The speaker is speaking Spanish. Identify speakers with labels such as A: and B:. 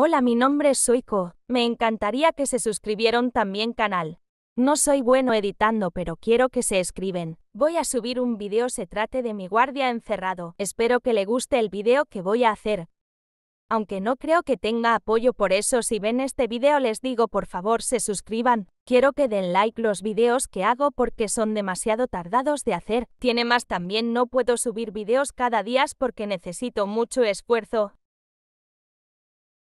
A: Hola, mi nombre es Soiko. Me encantaría que se suscribieran también canal. No soy bueno editando, pero quiero que se escriben. Voy a subir un video se trate de mi guardia encerrado. Espero que le guste el video que voy a hacer. Aunque no creo que tenga apoyo por eso, si ven este video les digo por favor se suscriban. Quiero que den like los videos que hago porque son demasiado tardados de hacer. Tiene más también no puedo subir videos cada día porque necesito mucho esfuerzo.